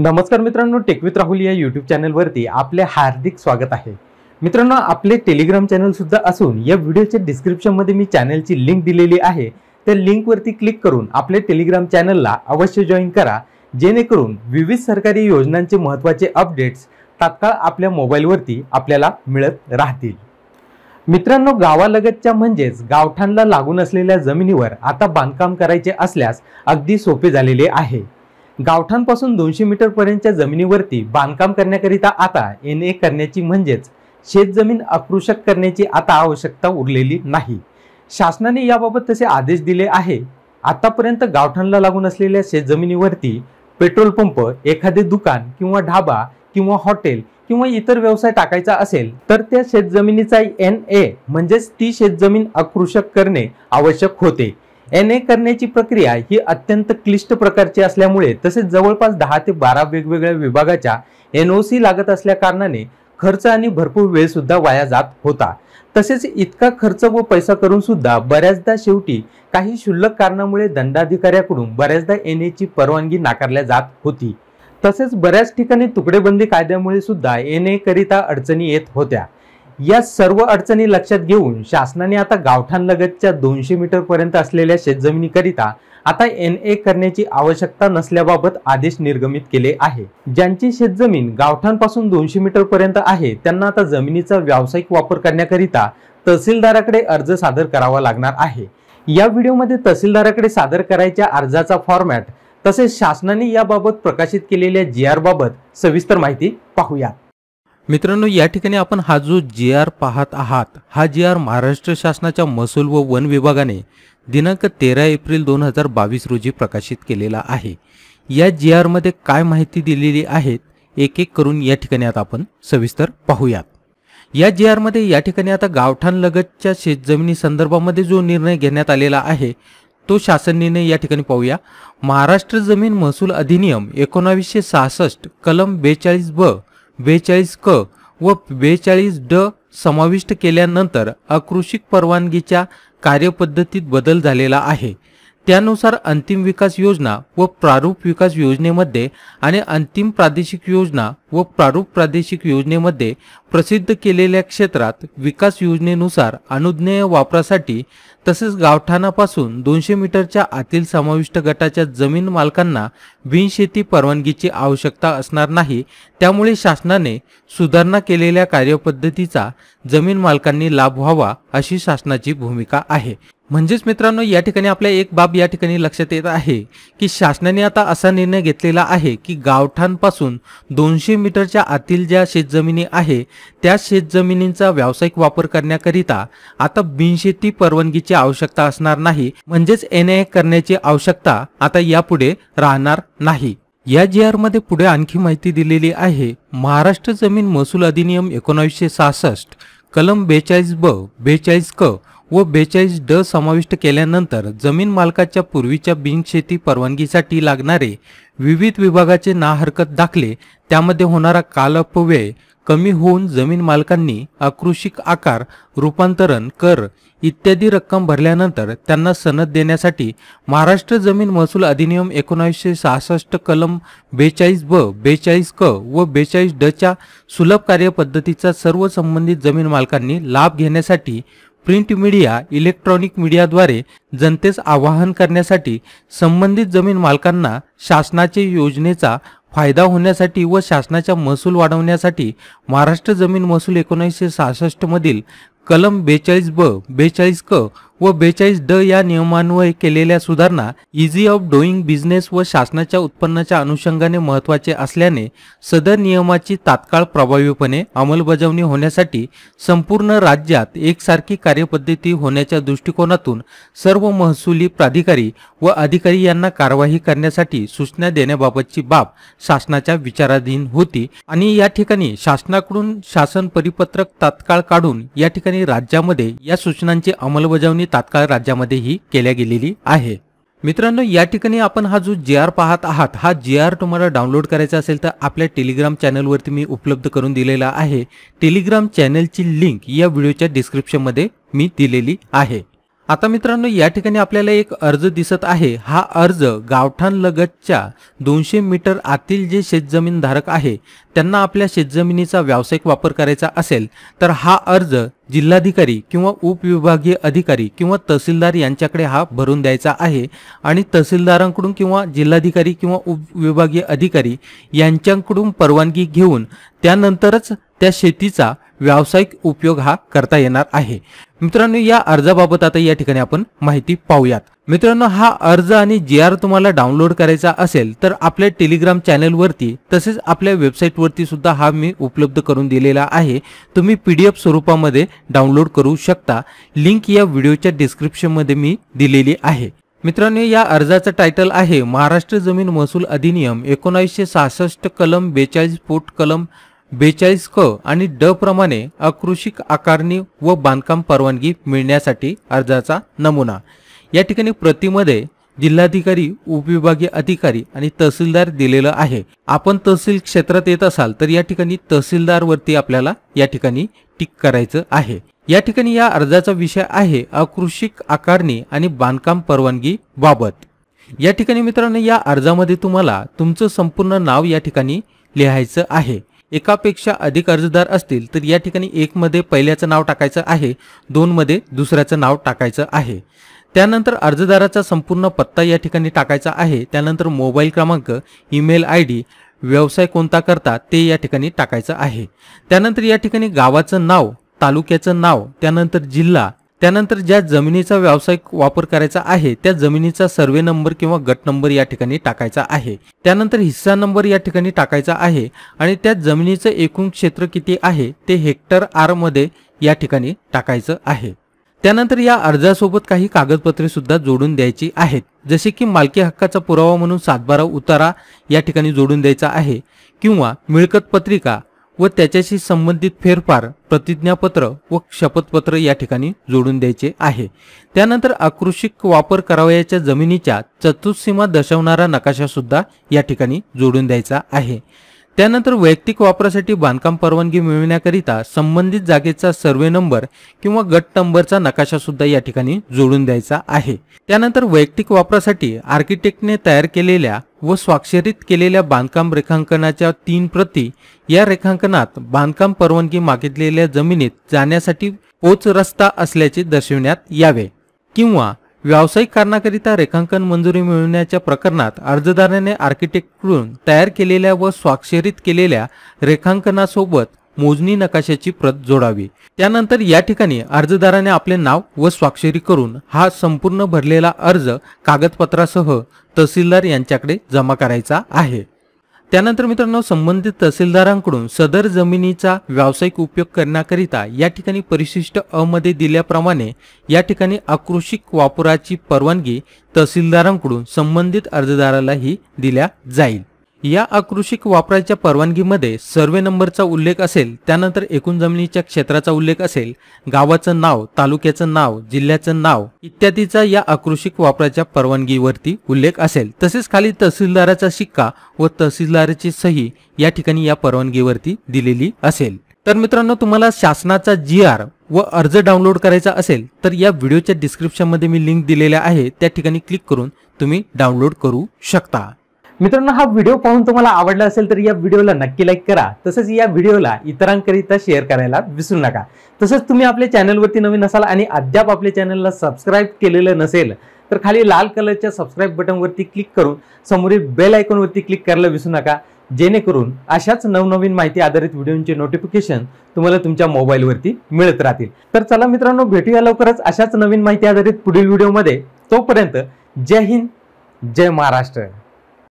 नमस्कार मित्रांनो टेकवित राहुल या यूट्यूब चॅनलवरती आपले हार्दिक स्वागत आहे मित्रांनो आपले टेलिग्राम चॅनलसुद्धा असून या व्हिडिओच्या डिस्क्रिप्शनमध्ये मी चॅनलची लिंक दिलेली आहे त्या लिंकवरती क्लिक करून आपले टेलिग्राम चॅनलला अवश्य जॉईन करा जेणेकरून विविध सरकारी योजनांचे महत्त्वाचे अपडेट्स तात्काळ आपल्या मोबाईलवरती आपल्याला मिळत राहतील मित्रांनो गावालगतच्या म्हणजेच गावठाणला लागून असलेल्या जमिनीवर आता बांधकाम करायचे असल्यास अगदी सोपे झालेले आहे गावठांपासून दोनशे पर्यंतच्या जमिनीवरती बांधकाम करण्याकरिता आता एन ए करण्याची म्हणजेच शेतजमीन आकृषक करण्याची आता आवश्यकता उरलेली नाही शासनाने याबाबत तसे आदेश दिले आहे आतापर्यंत गावठाणला लागून असलेल्या शेतजमिनीवरती पेट्रोल पंप एखादे दुकान किंवा ढाबा किंवा हॉटेल किंवा इतर व्यवसाय टाकायचा असेल तर त्या शेतजमिनीचा एन ए म्हणजेच ती शेतजमीन आकृषक करणे आवश्यक होते एन ए करण्याची प्रक्रिया ही अत्यंत क्लिष्ट प्रकारची असल्यामुळे तसेच जवळपास दहा ते बारा वेगवेगळ्या विभागाच्या एन ओ सी लागत असल्या कारणाने खर्च आणि भरपूर वेळ सुद्धा वाया जात होता तसेच इतका खर्च व पैसा करून सुद्धा बऱ्याचदा शेवटी काही शुल्लक कारणामुळे दंडाधिकाऱ्याकडून बऱ्याचदा एन एची परवानगी नाकारल्या जात होती तसेच बऱ्याच ठिकाणी तुकडेबंदी कायद्यामुळे सुद्धा एन ए करिता अडचणी येत होत्या या सर्व अडचणी लक्षात घेऊन शासनाने आता गावठाणलगतच्या दोनशे पर्यंत असलेल्या शेतजमिनीकरिता आता एन ए करण्याची आवश्यकता नसल्याबाबत आदेश निर्गमित केले आहे ज्यांची शेतजमीन गावठाणपासून दोनशे पर्यंत आहे त्यांना आता जमिनीचा व्यावसायिक वापर करण्याकरिता तहसीलदाराकडे अर्ज सादर करावा लागणार आहे या व्हिडिओमध्ये तहसीलदाराकडे सादर करायच्या अर्जाचा फॉर्मॅट तसेच शासनाने याबाबत प्रकाशित केलेल्या जी बाबत सविस्तर माहिती पाहूया मित्रांनो या ठिकाणी आपण हा जो जी आर पाहत आहात हा जी आर महाराष्ट्र शासनाच्या महसूल व वन विभागाने दिनांक तेरा एप्रिल दोन हजार बावीस रोजी प्रकाशित केलेला आहे या जी आरमध्ये काय माहिती दिलेली आहे एक एक करून या ठिकाणी आता आपण सविस्तर पाहूयात या जी आरमध्ये या ठिकाणी आता गावठाणलगतच्या शेतजमिनी संदर्भामध्ये जो निर्णय घेण्यात आलेला आहे तो शासन निर्णय या ठिकाणी पाहूया महाराष्ट्र जमीन महसूल अधिनियम एकोणावीसशे सहासष्ट कलम बेचाळीस ब बेचाळीस क व बेचाळीस ड समाविष्ट केल्यानंतर आकृषिक परवानगीच्या कार्यपद्धतीत बदल झालेला आहे त्यानुसार अंतिम विकास योजना व प्रारूप विकास योजनेमध्ये आणि अंतिम प्रादेशिक योजना व प्रारूप प्रादेशिक योजनेमध्ये प्रसिद्ध केलेल्या क्षेत्रात विकास योजनेनुसार अनुज्ञेय वापरासाठी तसेच गावठाणापासून दोनशे मीटरच्या आतील समाविष्ट गटाच्या जमीन मालकांना बिनशेती परवानगीची आवश्यकता असणार नाही त्यामुळे शासनाने सुधारणा केलेल्या कार्यपद्धतीचा जमीन मालकांनी लाभ व्हावा अशी शासनाची भूमिका आहे म्हणजेच मित्रांनो या ठिकाणी आपल्या एक बाब या ठिकाणी लक्षात येत आहे की शासनाने आता असा निर्णय घेतलेला आहे की गावठांपासून दोनशे मीटरच्या आतील ज्या शेतजमिनी आहे त्या शेतजमिनींचा व्यावसायिक वापर करण्याकरिता आता बिनशेती परवानगीची आवश्यकता असणार नाही म्हणजेच एन करण्याची आवश्यकता आता यापुढे राहणार नाही या जी मध्ये पुढे आणखी माहिती दिलेली आहे महाराष्ट्र जमीन महसूल अधिनियम एकोणावीसशे सहासष्ट कलम बेचाळीस ब बेचाळीस क व बेचाळीस ड समाविष्ट केल्यानंतर जमीन मालकाच्या पूर्वीच्या बिनशेती परवानगीसाठी लागणारे विविध विभागाचे ना हरकत दाखले त्यामध्ये होणारा कालपव्यय कमी होऊन जमीन मालकांनी आकृषिक आकार रूपांतरण कर इत्यादी रक्कम भरल्यानंतर त्यांना सनद देण्यासाठी महाराष्ट्र जमीन महसूल अधिनियम एकोणावीसशे सहासष्ट कलम बेचाळीस ब बेचाळीस क व बेचाळीस डच्या सुलभ कार्यपद्धतीचा सर्व संबंधित जमीन मालकांनी लाभ घेण्यासाठी प्रिंट मीडिया इलेक्ट्रॉनिक मीडियाद्वारे जनतेस आवाहन करण्यासाठी संबंधित जमीन मालकांना शासनाचे योजनेचा फायदा होण्यासाठी व शासनाचा महसूल वाढवण्यासाठी महाराष्ट्र जमीन महसूल एकोणीसशे सहासष्टमधील कलम बेचाळीस ब बेचाळीस क व बेचाळीस ड या नियमांवर केलेल्या सुधारणा इझी ऑफ डुईंग बिझनेस व शासनाच्या उत्पन्नाच्या अनुषंगाने महत्त्वाचे असल्याने सदर नियमाची तात्काळ प्रभावीपणे अंमलबजावणी होण्यासाठी संपूर्ण राज्यात एकसारखी कार्यपद्धती होण्याच्या दृष्टिकोनातून सर्व महसुली प्राधिकारी व अधिकारी यांना कारवाई करण्यासाठी सूचना देण्याबाबतची बाब शासनाच्या विचाराधीन होती आणि या ठिकाणी शासनाकडून शासन परिपत्रक तात्काळ काढून या ठिकाणी राज्यामध्ये या सूचनांची अंमलबजावणी तात्काळ राज्यामध्येही केल्या गेलेली आहे मित्रांनो या ठिकाणी आपण हा जो जे आर पाहत आहात हा जे आर तुम्हाला डाउनलोड करायचा असेल तर आपल्या टेलिग्राम चॅनलवरती मी उपलब्ध करून दिलेला आहे टेलिग्राम चॅनलची लिंक या व्हिडिओच्या डिस्क्रिप्शनमध्ये मी दिलेली आहे आता मित्रांनो या ठिकाणी आपल्याला एक अर्ज दिसत आहे हा अर्ज लगतच्या दोनशे मीटर आतील जे शेतजमीन धारक आहे त्यांना आपल्या शेतजमिनीचा व्यावसायिक वापर करायचा असेल तर हा अर्ज जिल्हाधिकारी किंवा उपविभागीय अधिकारी किंवा तहसीलदार यांच्याकडे हा भरून द्यायचा आहे आणि तहसीलदारांकडून किंवा जिल्हाधिकारी किंवा उपविभागीय अधिकारी यांच्याकडून परवानगी घेऊन त्यानंतरच त्या शेतीचा व्यावसायिक उपयोग हा करता येणार आहे मित्रांनो या अर्जाबाबत आता या ठिकाणी आपण माहिती पाहूयात मित्रांनो हा अर्ज आणि जी आर तुम्हाला डाउनलोड करायचा असेल तर आपल्या टेलिग्राम वरती तसेच आपल्या वरती सुद्धा हा मी उपलब्ध करून दिलेला आहे तुम्ही पी डी एफ स्वरूपामध्ये डाउनलोड करू शकता लिंक या व्हिडिओच्या डिस्क्रिप्शनमध्ये मी दिलेली आहे मित्रांनो या अर्जाचं टायटल आहे महाराष्ट्र जमीन महसूल अधिनियम एकोणासशे सहासष्ट कलम बेचाळीस फूट कलम बेचाळीस क आणि ड प्रमाणे अकृषिक आकारणी व बांधकाम परवानगी मिळण्यासाठी अर्जाचा नमुना या ठिकाणी प्रतिमध्ये जिल्हाधिकारी उपविभागीय अधिकारी आणि तहसीलदार दिलेलं आहे आपण तहसील क्षेत्रात येत असाल तर या ठिकाणी तहसीलदार वरती आपल्याला या ठिकाणी टिक करायचं आहे या ठिकाणी या अर्जाचा विषय आहे अकृषिक आकारणी आणि बांधकाम परवानगी बाबत या ठिकाणी मित्रांनो या अर्जामध्ये तुम्हाला तुमचं संपूर्ण नाव या ठिकाणी लिहायचं आहे एकापेक्षा अधिक अर्जदार असतील तर या ठिकाणी एकमध्ये पहिल्याचं नाव टाकायचं आहे दोनमध्ये दुसऱ्याचं नाव टाकायचं आहे त्यानंतर अर्जदाराचा संपूर्ण पत्ता या ठिकाणी टाकायचा आहे त्यानंतर मोबाईल क्रमांक ईमेल आय डी व्यवसाय कोणता करता ते या ठिकाणी टाकायचं आहे त्यानंतर या ठिकाणी गावाचं नाव तालुक्याचं नाव त्यानंतर जिल्हा त्यानंतर ज्या जमिनीचा व्यावसायिक वापर करायचा आहे त्या जमिनीचा सर्वे नंबर किंवा गट नंबर या ठिकाणी टाकायचा आहे त्यानंतर हिस्सा नंबर या ठिकाणी टाकायचा आहे आणि त्या जमिनीचं एकूण क्षेत्र किती आहे ते हेक्टर आर मध्ये या ठिकाणी टाकायचं आहे त्यानंतर या अर्जासोबत काही कागदपत्रे सुद्धा जोडून द्यायची आहेत जसे की मालकी हक्काचा पुरावा म्हणून सातबारा उतारा या ठिकाणी जोडून द्यायचा आहे किंवा मिळकत पत्रिका व त्याच्याशी संबंधित फेरफार प्रतिज्ञापत्र व शपथपत्र या ठिकाणी जोडून द्यायचे आहे त्यानंतर आकृषिक वापर करावयाच्या जमिनीच्या चतुर्सीमा दर्शवणारा नकाशा सुद्धा या ठिकाणी जोडून द्यायचा आहे त्यानंतर वैयक्तिक वापरासाठी बांधकाम परवानगी मिळवण्याकरिता संबंधित जागेचा सर्वे नंबर किंवा गट नंबरचा नकाशा सुद्धा या ठिकाणी जोडून द्यायचा आहे त्यानंतर वैयक्तिक वापरासाठी आर्किटेक्टने तयार केलेल्या व स्वाक्षरित केलेल्या बांधकाम रेखांकनाच्या तीन प्रती या रेखांकनात बांधकाम परवानगी मागितलेल्या जमिनीत जाण्यासाठी पोच रस्ता असल्याचे दर्शविण्यात यावे किंवा व्यावसायिक कारणाकरिता रेखांकन मंजुरी मिळवण्याच्या प्रकरणात अर्जदाराने आर्किटेक्टकडून तयार केलेल्या व स्वाक्षरीत केलेल्या रेखांकनासोबत मोजणी नकाशाची प्रत जोडावी त्यानंतर या ठिकाणी अर्जदाराने आपले नाव व स्वाक्षरी करून हा संपूर्ण भरलेला अर्ज कागदपत्रासह तहसीलदार यांच्याकडे जमा करायचा आहे त्यानंतर मित्रांनो संबंधित तहसीलदारांकडून सदर जमिनीचा व्यावसायिक उपयोग करण्याकरिता या ठिकाणी परिशिष्ट अमध्ये दिल्याप्रमाणे या ठिकाणी आक्रोशिक वापराची परवानगी तहसीलदारांकडून संबंधित अर्जदारालाही दिल्या जाईल या आकृषिक वापराच्या परवानगीमध्ये सर्वे नंबरचा उल्लेख असेल त्यानंतर एकूण जमिनीच्या क्षेत्राचा उल्लेख असेल गावाचं नाव तालुक्याचं नाव जिल्ह्याचं नाव इत्यादीचा या आकृषिक वापराच्या परवानगीवरती उल्लेख असेल तसेच खाली तहसीलदाराचा शिक्का व तहसीलदाराची सही या ठिकाणी या परवानगीवरती दिलेली असेल तर मित्रांनो तुम्हाला शासनाचा जी आर व अर्ज डाउनलोड करायचा असेल तर या व्हिडिओच्या डिस्क्रिप्शनमध्ये मी लिंक दिलेल्या आहे त्या ठिकाणी क्लिक करून तुम्ही डाउनलोड करू शकता मित्रांनो हा व्हिडिओ पाहून तुम्हाला आवडला असेल तर या व्हिडिओला नक्की लाईक करा तसंच या व्हिडिओला इतरांकरिता शेअर करायला विसरू नका तसंच तुम्ही आपल्या चॅनलवरती नवीन असाल आणि अद्याप आपल्या चॅनलला सबस्क्राईब केलेलं नसेल तर खाली लाल कलरच्या सबस्क्राईब बटनवरती क्लिक करून समोरील बेल आयकॉनवरती क्लिक करायला विसरू नका जेणेकरून अशाच नवनवीन माहिती आधारित व्हिडिओंचे नोटिफिकेशन तुम्हाला तुमच्या मोबाईलवरती मिळत राहतील तर चला मित्रांनो भेटूया लवकरच अशाच नवीन माहिती आधारित पुढील व्हिडिओमध्ये तोपर्यंत जय हिंद जय महाराष्ट्र